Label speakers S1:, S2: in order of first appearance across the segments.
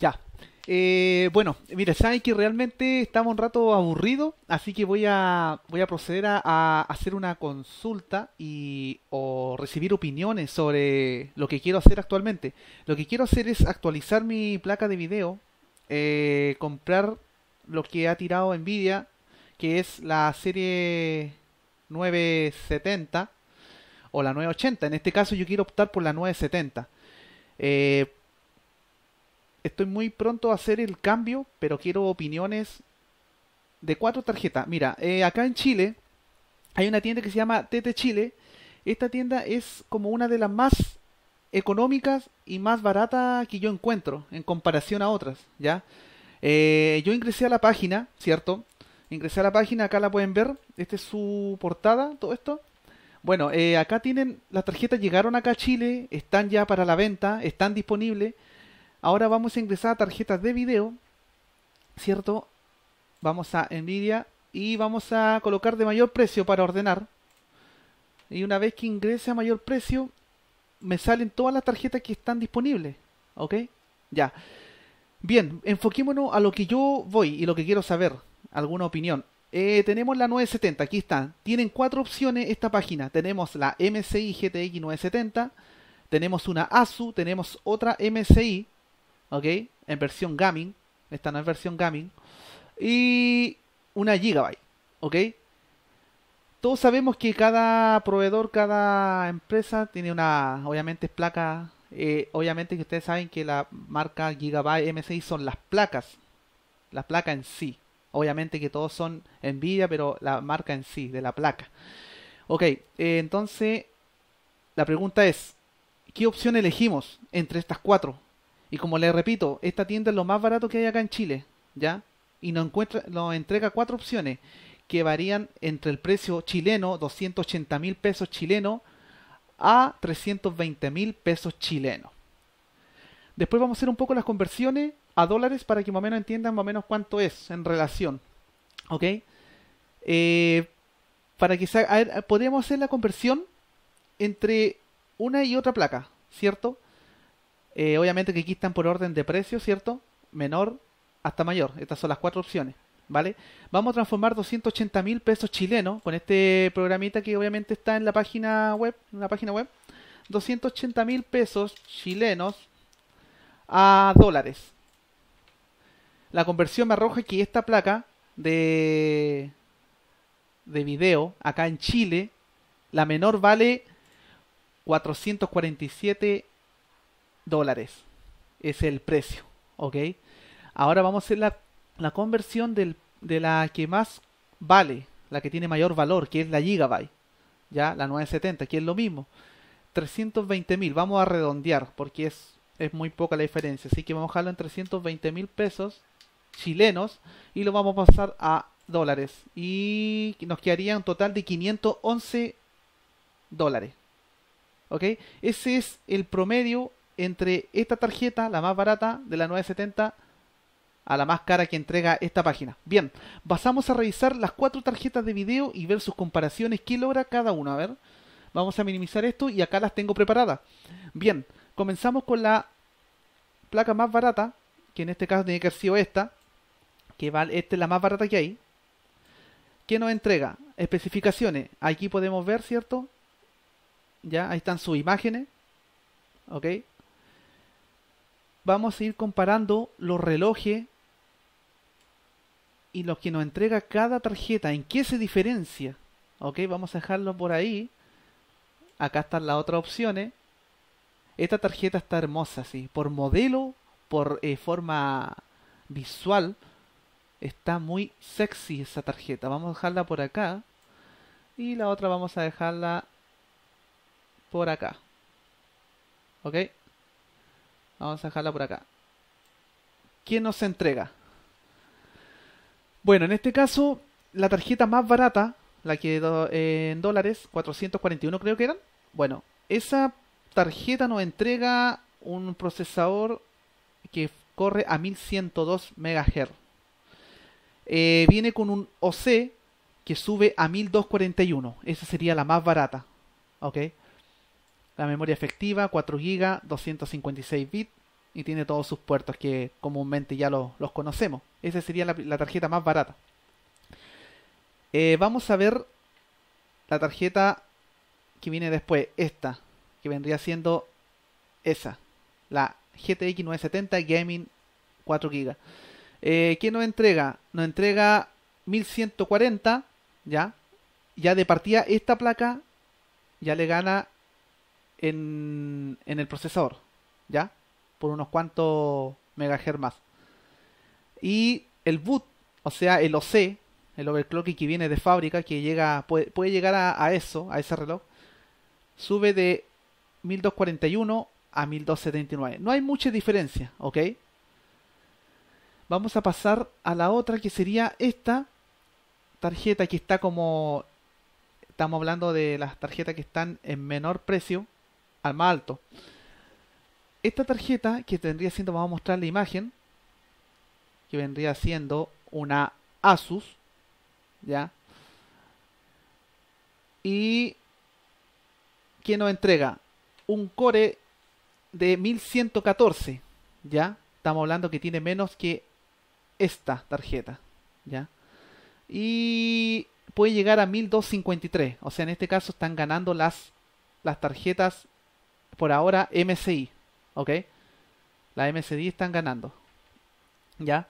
S1: Ya. Eh, bueno, mire, saben que realmente estaba un rato aburrido, así que voy a, voy a proceder a, hacer una consulta y o recibir opiniones sobre lo que quiero hacer actualmente. Lo que quiero hacer es actualizar mi placa de video, eh, comprar lo que ha tirado Nvidia, que es la serie 970 o la 980. En este caso yo quiero optar por la 970. Eh, estoy muy pronto a hacer el cambio, pero quiero opiniones de cuatro tarjetas. Mira, eh, acá en Chile hay una tienda que se llama tt Chile. Esta tienda es como una de las más económicas y más baratas que yo encuentro en comparación a otras, ¿ya? Eh, yo ingresé a la página, ¿cierto? Ingresé a la página, acá la pueden ver. Esta es su portada, todo esto. Bueno, eh, acá tienen, las tarjetas llegaron acá a Chile, están ya para la venta, están disponibles. Ahora vamos a ingresar a tarjetas de video, ¿cierto? Vamos a Nvidia y vamos a colocar de mayor precio para ordenar. Y una vez que ingrese a mayor precio, me salen todas las tarjetas que están disponibles. ¿Ok? Ya. Bien, enfoquémonos a lo que yo voy y lo que quiero saber, alguna opinión. Eh, tenemos la 970, aquí está. Tienen cuatro opciones esta página. Tenemos la MSI GTX 970, tenemos una ASU, tenemos otra MSI, ¿ok? En versión gaming, esta no es versión gaming, y una gigabyte, ¿ok? Todos sabemos que cada proveedor, cada empresa tiene una, obviamente, es placa, eh, obviamente que ustedes saben que la marca Gigabyte M6 son las placas, la placa en sí. Obviamente que todos son Nvidia, pero la marca en sí, de la placa. Ok, eh, entonces la pregunta es, ¿qué opción elegimos entre estas cuatro? Y como les repito, esta tienda es lo más barato que hay acá en Chile, ¿ya? Y nos, encuentra, nos entrega cuatro opciones que varían entre el precio chileno, 280 mil pesos chilenos, a 320 mil pesos chilenos. Después vamos a hacer un poco las conversiones a dólares para que más o menos entiendan más o menos cuánto es en relación. ¿Ok? Eh, para que podríamos hacer la conversión entre una y otra placa, ¿cierto? Eh, obviamente que aquí están por orden de precio, ¿cierto? Menor hasta mayor. Estas son las cuatro opciones, ¿vale? Vamos a transformar 280 mil pesos chilenos con este programita que obviamente está en la página web. En la página web. 280 mil pesos chilenos a dólares. La conversión me arroja que esta placa de, de video acá en Chile, la menor vale 447 dólares. Es el precio, ¿ok? Ahora vamos a hacer la, conversión del, de la que más vale, la que tiene mayor valor, que es la gigabyte, ¿ya? La 970, que es lo mismo. 320 mil, vamos a redondear porque es, es muy poca la diferencia, así que vamos a dejarlo en mil pesos chilenos y lo vamos a pasar a dólares y nos quedaría un total de 511 dólares. ¿Ok? Ese es el promedio entre esta tarjeta, la más barata de la 970, a la más cara que entrega esta página. Bien, pasamos a revisar las cuatro tarjetas de video y ver sus comparaciones, qué logra cada una. A ver, vamos a minimizar esto y acá las tengo preparadas. Bien, comenzamos con la placa más barata, que en este caso tiene que haber sido esta, que vale, esta es la más barata que hay. ¿Qué nos entrega? Especificaciones. Aquí podemos ver, ¿cierto? Ya, ahí están sus imágenes. ¿Ok? vamos a ir comparando los relojes y lo que nos entrega cada tarjeta, en qué se diferencia. Ok, vamos a dejarlo por ahí. Acá están las otras opciones. Esta tarjeta está hermosa, sí. Por modelo, por eh, forma visual, está muy sexy esa tarjeta. Vamos a dejarla por acá. Y la otra vamos a dejarla por acá. ¿Ok? Vamos a dejarla por acá. ¿Quién nos entrega? Bueno, en este caso, la tarjeta más barata, la que eh, en dólares, 441 creo que eran. Bueno, esa tarjeta nos entrega un procesador que corre a 1102 MHz. Eh, viene con un OC que sube a 1241. Esa sería la más barata. ¿Ok? La memoria efectiva, 4 GB, 256 bits y tiene todos sus puertos que comúnmente ya los, conocemos. Esa sería la, tarjeta más barata. Eh, vamos a ver la tarjeta que viene después, esta, que vendría siendo esa, la GTX 970 Gaming 4 GB. Eh, ¿Qué nos entrega? Nos entrega 1140, ya. Ya de partida esta placa ya le gana en, el procesador, ¿ya? Por unos cuantos megahertz más. Y el boot, o sea, el OC, el overclocking que viene de fábrica, que llega puede, llegar a, a, eso, a ese reloj, sube de 1241 a 1279. No hay mucha diferencia, ¿ok? Vamos a pasar a la otra que sería esta tarjeta que está como... Estamos hablando de las tarjetas que están en menor precio, al más alto. Esta tarjeta, que tendría siendo, vamos a mostrar la imagen, que vendría siendo una Asus, ¿ya? Y que nos entrega un core de 1114, ¿ya? Estamos hablando que tiene menos que esta tarjeta, ¿ya? Y puede llegar a 1253, o sea, en este caso están ganando las, las tarjetas por ahora MSI, ¿ok? La MSI están ganando, ¿ya?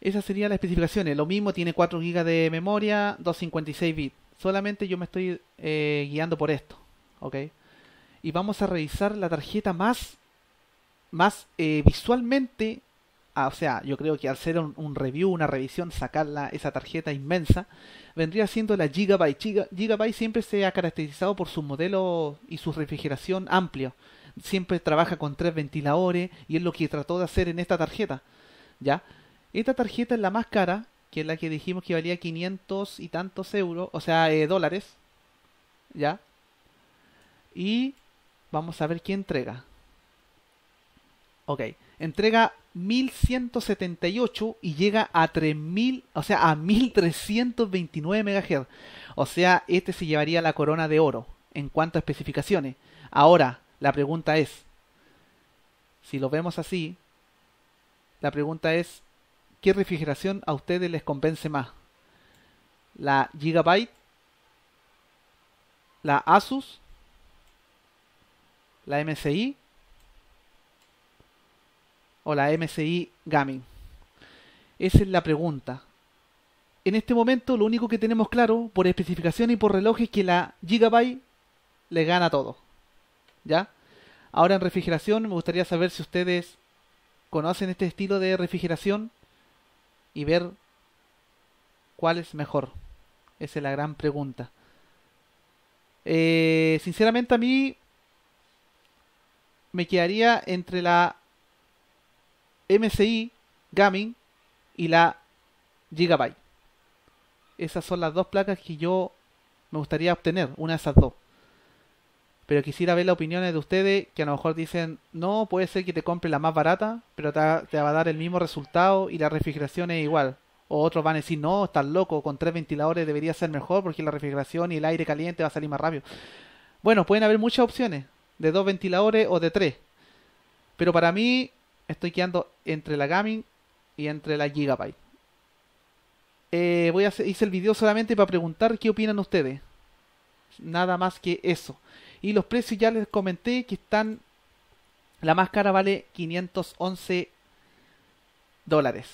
S1: Esas serían las especificaciones. Lo mismo tiene 4 GB de memoria, 256 bits. Solamente yo me estoy eh, guiando por esto, ¿ok? Y vamos a revisar la tarjeta más, más eh, visualmente o sea, yo creo que al hacer un, review, una revisión, sacarla, esa tarjeta inmensa, vendría siendo la Gigabyte. Gigabyte siempre se ha caracterizado por su modelo y su refrigeración amplio. Siempre trabaja con tres ventiladores y es lo que trató de hacer en esta tarjeta. ¿Ya? Esta tarjeta es la más cara, que es la que dijimos que valía 500 y tantos euros, o sea, eh, dólares. ¿Ya? Y vamos a ver qué entrega. Ok, entrega 1178 y llega a 3000, o sea, a 1329 MHz. O sea, este se llevaría la corona de oro en cuanto a especificaciones. Ahora, la pregunta es, si lo vemos así, la pregunta es, ¿qué refrigeración a ustedes les convence más? ¿La Gigabyte? ¿La Asus? ¿La MSI? o la MSI Gaming. Esa es la pregunta. En este momento lo único que tenemos claro por especificación y por reloj es que la Gigabyte le gana todo. ¿Ya? Ahora en refrigeración me gustaría saber si ustedes conocen este estilo de refrigeración y ver cuál es mejor. Esa es la gran pregunta. Eh, sinceramente a mí me quedaría entre la MCI, Gaming y la Gigabyte. Esas son las dos placas que yo me gustaría obtener, una de esas dos. Pero quisiera ver las opiniones de ustedes que a lo mejor dicen, no, puede ser que te compre la más barata, pero te, te va a dar el mismo resultado y la refrigeración es igual. O otros van a decir, no, estás loco, con tres ventiladores debería ser mejor porque la refrigeración y el aire caliente va a salir más rápido. Bueno, pueden haber muchas opciones, de dos ventiladores o de tres. Pero para mí, Estoy quedando entre la Gaming y entre la Gigabyte. Eh, voy a hacer, hice el video solamente para preguntar qué opinan ustedes. Nada más que eso. Y los precios ya les comenté que están... La máscara cara vale 511 dólares.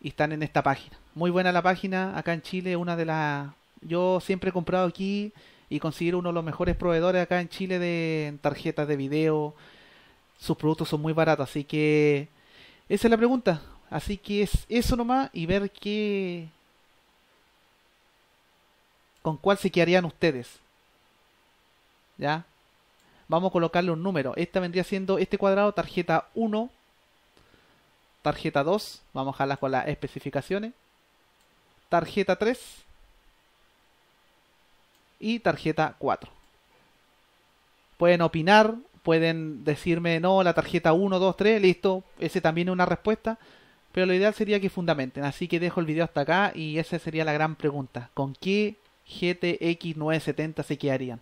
S1: Y están en esta página. Muy buena la página. Acá en Chile, una de las... Yo siempre he comprado aquí y conseguir uno de los mejores proveedores acá en Chile de tarjetas de video, sus productos son muy baratos. Así que esa es la pregunta. Así que es eso nomás y ver qué... ¿Con cuál se quedarían ustedes? ¿Ya? Vamos a colocarle un número. Esta vendría siendo este cuadrado, tarjeta 1, tarjeta 2. Vamos a jalar con las especificaciones. Tarjeta 3 y tarjeta 4. Pueden opinar pueden decirme, no, la tarjeta 1, 2, 3, listo, ese también es una respuesta, pero lo ideal sería que fundamenten, así que dejo el video hasta acá y esa sería la gran pregunta, ¿con qué GTX 970 se quedarían?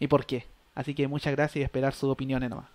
S1: ¿Y por qué? Así que muchas gracias y esperar sus opiniones nomás.